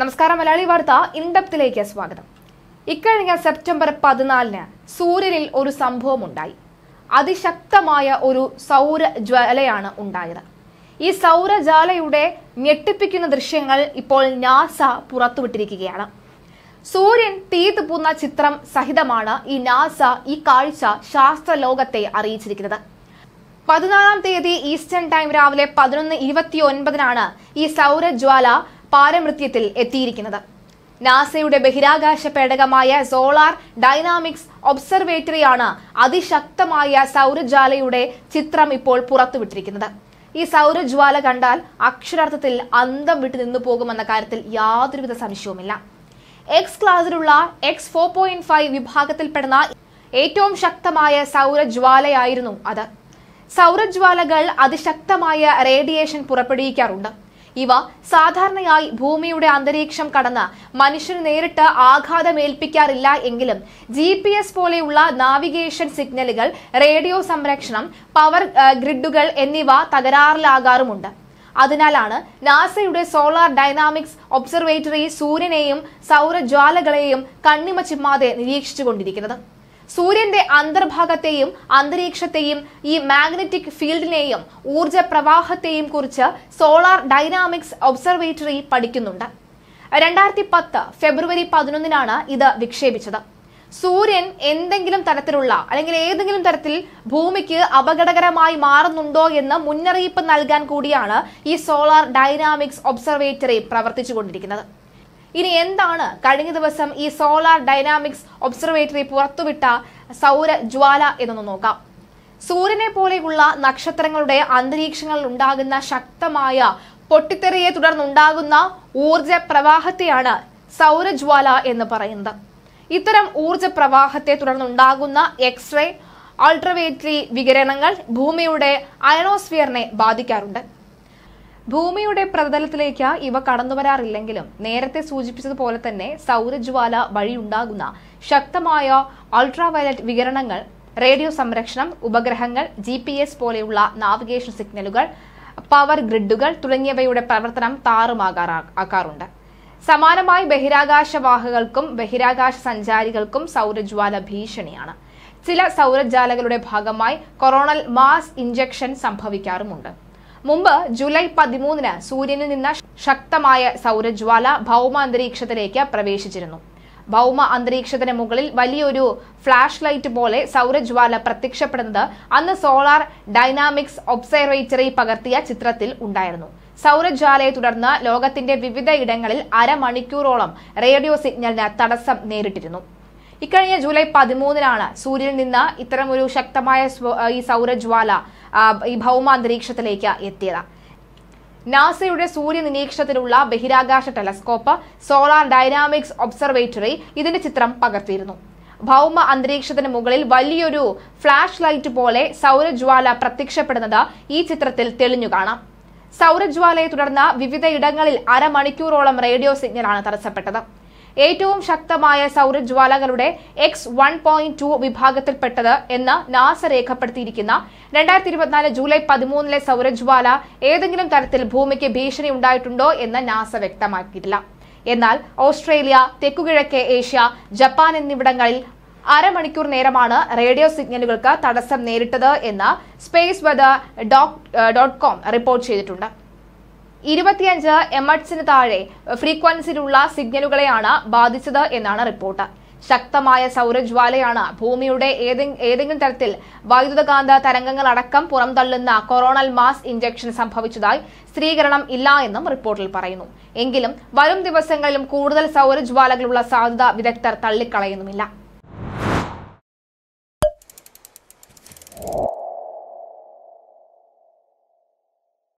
നമസ്കാരം മലയാളി വാർത്ത ഇൻഡപ്തിലേക്ക് സ്വാഗതം ഇക്കഴിഞ്ഞ സെപ്റ്റംബർ പതിനാലിന് സൂര്യനിൽ ഒരു സംഭവം ഉണ്ടായി അതിശക്തമായ ഒരു സൗരജ്വാലയാണ് ഉണ്ടായത് ഈ സൗരജാലയുടെ ഞെട്ടിപ്പിക്കുന്ന ദൃശ്യങ്ങൾ ഇപ്പോൾ നാസ പുറത്തുവിട്ടിരിക്കുകയാണ് സൂര്യൻ പൂന്ന ചിത്രം സഹിതമാണ് ഈ നാസ ഈ കാഴ്ച ശാസ്ത്ര ലോകത്തെ അറിയിച്ചിരിക്കുന്നത് പതിനാലാം തീയതി ഈസ്റ്റേൺ ടൈം രാവിലെ പതിനൊന്ന് ഇരുപത്തി ഒൻപതിനാണ് ഈ സൗരജ്വാല പാരമൃത്യത്തിൽ എത്തിയിരിക്കുന്നത് നാസയുടെ ബഹിരാകാശ പേടകമായ സോളാർ ഡൈനാമിക്സ് ഒബ്സർവേറ്ററിയാണ് അതിശക്തമായ സൗരജ്വാലയുടെ ചിത്രം ഇപ്പോൾ പുറത്തുവിട്ടിരിക്കുന്നത് ഈ സൗരജ്വാല കണ്ടാൽ അക്ഷരാർത്ഥത്തിൽ അന്തം വിട്ട് നിന്നു പോകുമെന്ന കാര്യത്തിൽ യാതൊരുവിധ സംശയവുമില്ല എക്സ് ക്ലാസിലുള്ള എക്സ് ഫോർ പോയിന്റ് ഫൈവ് വിഭാഗത്തിൽപ്പെടുന്ന ഏറ്റവും ശക്തമായ സൗരജ്വാലയായിരുന്നു അത് സൗരജ്വാലകൾ അതിശക്തമായ റേഡിയേഷൻ പുറപ്പെടുവിക്കാറുണ്ട് ഇവ സാധാരണയായി ഭൂമിയുടെ അന്തരീക്ഷം കടന്ന് മനുഷ്യന് നേരിട്ട് ആഘാതമേൽപ്പിക്കാറില്ല എങ്കിലും ജി പി എസ് പോലെയുള്ള നാവിഗേഷൻ സിഗ്നലുകൾ റേഡിയോ സംരക്ഷണം പവർ ഗ്രിഡുകൾ എന്നിവ തകരാറിലാകാറുമുണ്ട് അതിനാലാണ് നാസയുടെ സോളാർ ഡൈനാമിക്സ് ഒബ്സർവേറ്ററി സൂര്യനെയും സൗരജ്വാലകളെയും കണ്ണിമ ചിമ്മാതെ നിരീക്ഷിച്ചുകൊണ്ടിരിക്കുന്നത് സൂര്യന്റെ അന്തർഭാഗത്തെയും അന്തരീക്ഷത്തെയും ഈ മാഗ്നറ്റിക് ഫീൽഡിനെയും ഊർജ പ്രവാഹത്തെയും കുറിച്ച് സോളാർ ഡൈനാമിക്സ് ഒബ്സർവേറ്ററി പഠിക്കുന്നുണ്ട് രണ്ടായിരത്തി പത്ത് ഫെബ്രുവരി പതിനൊന്നിനാണ് ഇത് വിക്ഷേപിച്ചത് സൂര്യൻ എന്തെങ്കിലും തരത്തിലുള്ള അല്ലെങ്കിൽ ഏതെങ്കിലും തരത്തിൽ ഭൂമിക്ക് അപകടകരമായി മാറുന്നുണ്ടോ എന്ന് മുന്നറിയിപ്പ് നൽകാൻ കൂടിയാണ് ഈ സോളാർ ഡൈനാമിക്സ് ഒബ്സർവേറ്ററി പ്രവർത്തിച്ചുകൊണ്ടിരിക്കുന്നത് ഇനി എന്താണ് കഴിഞ്ഞ ദിവസം ഈ സോളാർ ഡൈനാമിക്സ് ഒബ്സർവേറ്ററി പുറത്തുവിട്ട സൗര ജ്വാല എന്നൊന്ന് നോക്കാം സൂര്യനെ പോലെയുള്ള നക്ഷത്രങ്ങളുടെ അന്തരീക്ഷങ്ങളിൽ ഉണ്ടാകുന്ന ശക്തമായ പൊട്ടിത്തെറിയെ തുടർന്നുണ്ടാകുന്ന ഊർജ പ്രവാഹത്തെയാണ് സൗരജ്വാല എന്ന് പറയുന്നത് ഇത്തരം ഊർജ പ്രവാഹത്തെ തുടർന്നുണ്ടാകുന്ന എക്സ്റേ അൾട്രവേറ്ററി വികിരണങ്ങൾ ഭൂമിയുടെ അയനോസ്ഫിയറിനെ ബാധിക്കാറുണ്ട് ഭൂമിയുടെ പ്രതലത്തിലേക്ക് ഇവ കടന്നുവരാറില്ലെങ്കിലും നേരത്തെ സൂചിപ്പിച്ചതുപോലെ തന്നെ സൗരജ്വാല വഴിയുണ്ടാകുന്ന ശക്തമായ അൾട്രാവയലറ്റ് വികിരണങ്ങൾ റേഡിയോ സംരക്ഷണം ഉപഗ്രഹങ്ങൾ ജി പി എസ് പോലെയുള്ള നാവിഗേഷൻ സിഗ്നലുകൾ പവർ ഗ്രിഡുകൾ തുടങ്ങിയവയുടെ പ്രവർത്തനം താറുമാകാറാക്കാറുണ്ട് സമാനമായി ബഹിരാകാശ വാഹകൾക്കും ബഹിരാകാശ സഞ്ചാരികൾക്കും സൗരജ്വാല ഭീഷണിയാണ് ചില സൗരജാലകളുടെ ഭാഗമായി കൊറോണൽ മാസ് ഇഞ്ചക്ഷൻ സംഭവിക്കാറുമുണ്ട് മുമ്പ് ജൂലൈ പതിമൂന്നിന് സൂര്യനിൽ നിന്ന് ശക്തമായ സൗരജ്വാല ഭൗമ അന്തരീക്ഷത്തിലേക്ക് പ്രവേശിച്ചിരുന്നു ഭൗമ അന്തരീക്ഷത്തിന് മുകളിൽ വലിയൊരു ഫ്ലാഷ് ലൈറ്റ് പോലെ സൗരജ്വാല പ്രത്യക്ഷപ്പെടുന്നത് അന്ന് സോളാർ ഡൈനാമിക്സ് ഒബ്സർവേറ്ററി പകർത്തിയ ചിത്രത്തിൽ ഉണ്ടായിരുന്നു സൗരജ്വാലയെ തുടർന്ന് ലോകത്തിന്റെ വിവിധ ഇടങ്ങളിൽ അരമണിക്കൂറോളം റേഡിയോ സിഗ്നലിന് തടസ്സം നേരിട്ടിരുന്നു ഇക്കഴിഞ്ഞ ജൂലൈ പതിമൂന്നിനാണ് സൂര്യനിൽ നിന്ന് ഇത്തരമൊരു ശക്തമായ ഈ സൗരജ്വാല ഈ ഭൗമാന്തരീക്ഷത്തിലേക്ക് എത്തിയത് നാസയുടെ സൂര്യ നിരീക്ഷണത്തിലുള്ള ബഹിരാകാശ ടെലസ്കോപ്പ് സോളാർ ഡൈനാമിക്സ് ഒബ്സർവേറ്ററി ഇതിന്റെ ചിത്രം പകർത്തിയിരുന്നു ഭൗമ അന്തരീക്ഷത്തിന് മുകളിൽ വലിയൊരു ഫ്ലാഷ് ലൈറ്റ് പോലെ സൗരജ്വാല പ്രത്യക്ഷപ്പെടുന്നത് ഈ ചിത്രത്തിൽ തെളിഞ്ഞു കാണാം സൗരജ്വാലയെ തുടർന്ന് വിവിധയിടങ്ങളിൽ അരമണിക്കൂറോളം റേഡിയോ സിഗ്നലാണ് തടസ്സപ്പെട്ടത് ഏറ്റവും ശക്തമായ സൗരജ്വാലകളുടെ എക്സ് വൺ പോയിന്റ് ടു വിഭാഗത്തിൽപ്പെട്ടത് എന്ന് നാസ രേഖപ്പെടുത്തിയിരിക്കുന്ന രണ്ടായിരത്തി ഇരുപത്തിനാല് ജൂലൈ പതിമൂന്നിലെ സൗരജ്വാല ഏതെങ്കിലും തരത്തിൽ ഭൂമിക്ക് ഭീഷണി ഉണ്ടായിട്ടുണ്ടോ എന്ന് നാസ വ്യക്തമാക്കിയിട്ടില്ല എന്നാൽ ഓസ്ട്രേലിയ തെക്കുകിഴക്കേ ഏഷ്യ ജപ്പാൻ എന്നിവിടങ്ങളിൽ അരമണിക്കൂർ നേരമാണ് റേഡിയോ സിഗ്നലുകൾക്ക് തടസ്സം നേരിട്ടത് എന്ന് space weather dot com report ചെയ്തിട്ടുണ്ട് ഇരുപത്തിയഞ്ച് എച്ചിന് താഴെ ഫ്രീക്വൻസിയിലുള്ള സിഗ്നലുകളെയാണ് ബാധിച്ചത് എന്നാണ് റിപ്പോർട്ട് ശക്തമായ സൗരജ്വാലയാണ് ഭൂമിയുടെ ഏതെങ്കിലും തരത്തിൽ വൈദ്യുതകാന്ത തരംഗങ്ങൾ അടക്കം പുറംതള്ളുന്ന കൊറോണൽ മാസ് ഇഞ്ചക്ഷൻ സംഭവിച്ചതായി സ്ഥിരീകരണം ഇല്ല എന്നും റിപ്പോർട്ടിൽ പറയുന്നു എങ്കിലും വരും ദിവസങ്ങളിലും കൂടുതൽ സൗരജ്വാലകളുള്ള സാധ്യത വിദഗ്ധർ തള്ളിക്കളയുന്നുമില്ല